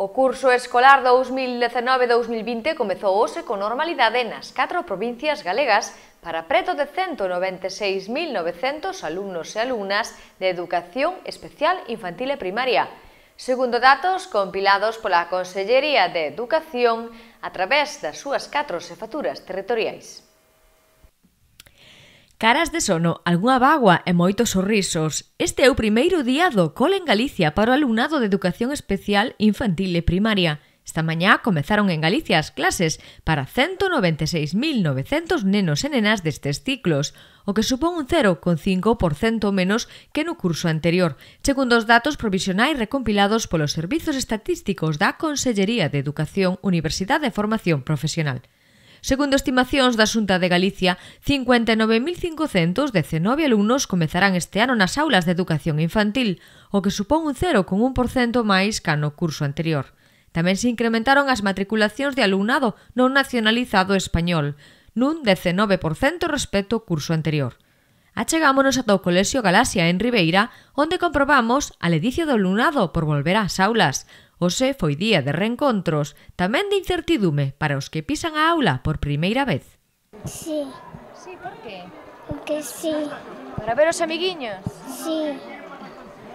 O curso escolar 2019-2020 comezou hoxe con normalidade nas catro provincias galegas para preto de 196.900 alumnos e alumnas de educación especial infantil e primaria, segundo datos compilados pola Consellería de Educación a través das súas catro xefaturas territoriais. Caras de sono, algunha bagua e moitos sorrisos. Este é o primeiro día do Cole en Galicia para o alumnado de Educación Especial Infantil e Primaria. Esta mañá comezaron en Galicia as clases para 196.900 nenos e nenas destes ciclos, o que supón un 0,5% menos que no curso anterior, segundo os datos provisionais recompilados polos Servizos Estatísticos da Consellería de Educación, Universidade de Formación Profesional. Segundo estimacións da Xunta de Galicia, 59.519 alumnos comezarán este ano nas aulas de educación infantil, o que supón un 0,1% máis ca no curso anterior. Tamén se incrementaron as matriculacións de alumnado non nacionalizado español, nun 19% respecto ao curso anterior achegámonos ata o Colexio Galaxia en Ribeira, onde comprobamos a ledicia do alumnado por volver ás aulas. Ose foi día de reencontros, tamén de incertidume para os que pisan a aula por primeira vez. Sí. Sí, por qué? Porque sí. Para ver os amiguiños? Sí.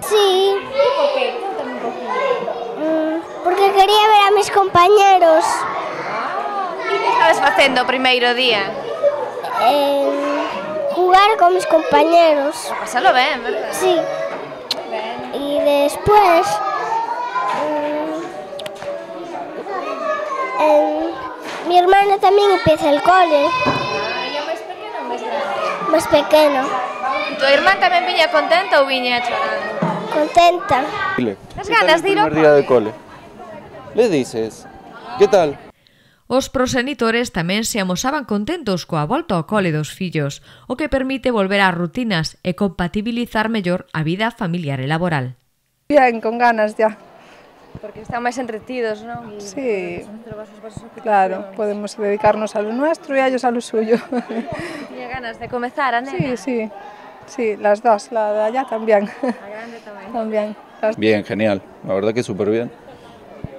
Sí. por qué? un Mm, porque quería ver a mis compañeros. Ah, que estabas facendo o primeiro día? Eh... jugar con mis compañeros. pasarlo bien, ¿verdad? Sí. Y después... Mm, mi hermana también empieza el cole. más pequeño más grande? Más pequeño. ¿Tu hermana también viña contenta o viña llorando? Contenta. ¿Qué ganas de ir día de cole. Le dices, ¿qué tal? Los prosenitores también se amosaban contentos coa volta ao cole dos fillos, o que permite volver a rutinas e compatibilizar mejor a vida familiar y e laboral. Bien, con ganas ya. Porque están más entretidos, ¿no? Sí, claro, podemos dedicarnos a lo nuestro y a ellos a lo suyo. ganas de comenzar, a Sí, sí, sí, las dos, la de allá también. La grande También. Bien, genial, la verdad que súper bien.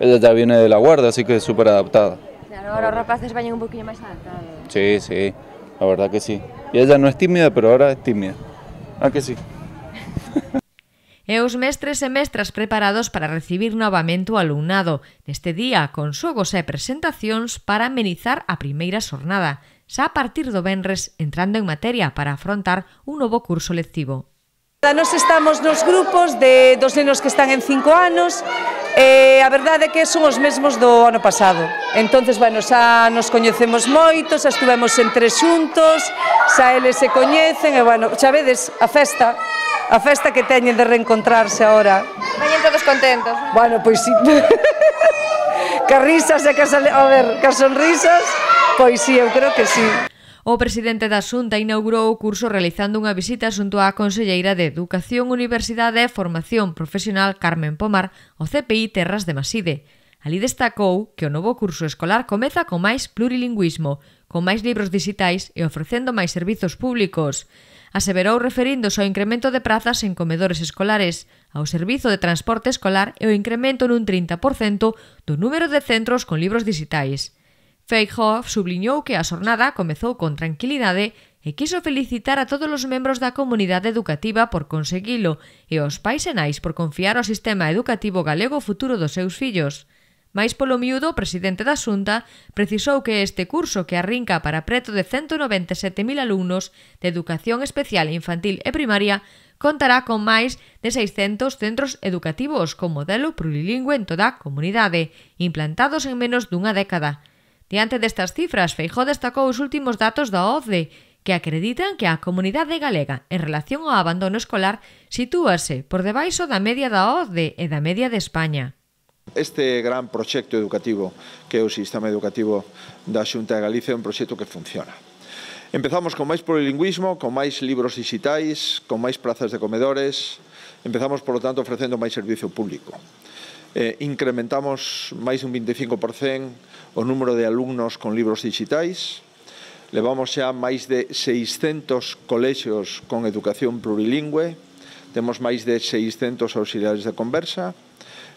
Ella ya viene de la guarda, así que es súper adaptada. Claro, ahora os rapaces veñen un poquinho máis alta. Eh. Sí, sí, a verdad que sí. E ella non é tímida, pero ahora é tímida. Ah, que sí? e os mestres e mestras preparados para recibir novamente o alumnado, neste día con xogos e presentacións para amenizar a primeira xornada, xa a partir do Benres entrando en materia para afrontar un novo curso lectivo. Nos estamos nos grupos de dos nenos que están en 5 anos, eh, a verdade é que son os mesmos do ano pasado. Entonces, bueno, xa nos coñecemos moito, xa estuvemos entre xuntos, xa eles se coñecen, e bueno, xa vedes a festa, a festa que teñen de reencontrarse ahora. Veñen todos contentos. Bueno, pois sí. que risas e que, a ver, que sonrisas, pois sí, eu creo que sí. O presidente da Xunta inaugurou o curso realizando unha visita xunto á Conselleira de Educación, Universidade e Formación Profesional Carmen Pomar ao CPI Terras de Maside. Ali destacou que o novo curso escolar comeza con máis plurilingüismo, con máis libros digitais e ofrecendo máis servizos públicos. Aseverou referíndose ao incremento de prazas en comedores escolares, ao servizo de transporte escolar e o incremento nun 30% do número de centros con libros digitais. Feijóo subliñou que a xornada comezou con tranquilidade e quiso felicitar a todos os membros da comunidade educativa por conseguilo e aos pais e nais por confiar ao sistema educativo galego futuro dos seus fillos. Mais polo miúdo, o presidente da Xunta precisou que este curso que arrinca para preto de 197.000 alumnos de educación especial infantil e primaria contará con máis de 600 centros educativos con modelo plurilingüe en toda a comunidade, implantados en menos dunha década. Diante destas cifras, Feijó destacou os últimos datos da OCDE, que acreditan que a comunidade galega en relación ao abandono escolar sitúase por debaixo da media da OCDE e da media de España. Este gran proxecto educativo que é o sistema educativo da Xunta de Galicia é un proxecto que funciona. Empezamos con máis polilingüismo, con máis libros digitais, con máis plazas de comedores, empezamos, por lo tanto, ofrecendo máis servicio público eh, incrementamos máis un 25% o número de alumnos con libros digitais, levamos xa máis de 600 colexios con educación plurilingüe, temos máis de 600 auxiliares de conversa,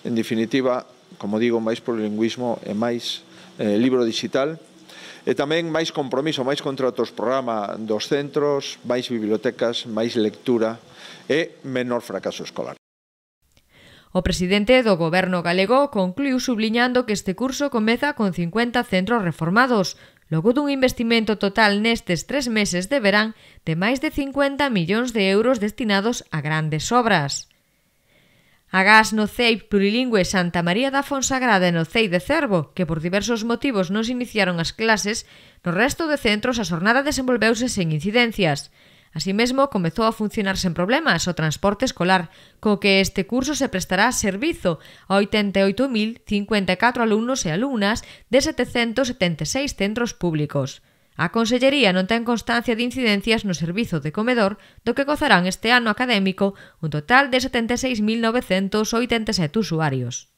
en definitiva, como digo, máis plurilingüismo e máis eh, libro digital, e tamén máis compromiso, máis contratos programa dos centros, máis bibliotecas, máis lectura e menor fracaso escolar. O presidente do Goberno galego concluiu subliñando que este curso comeza con 50 centros reformados, logo dun investimento total nestes tres meses de verán de máis de 50 millóns de euros destinados a grandes obras. A gas no CEI plurilingüe Santa María da Fonsagrada e no CEI de Cervo, que por diversos motivos non se iniciaron as clases, no resto de centros a xornada desenvolveuse sen incidencias. Así mesmo, comezou a funcionar sen problemas o transporte escolar, co que este curso se prestará servizo a 88.054 alumnos e alumnas de 776 centros públicos. A Consellería non ten constancia de incidencias no servizo de comedor do que gozarán este ano académico un total de 76.987 usuarios.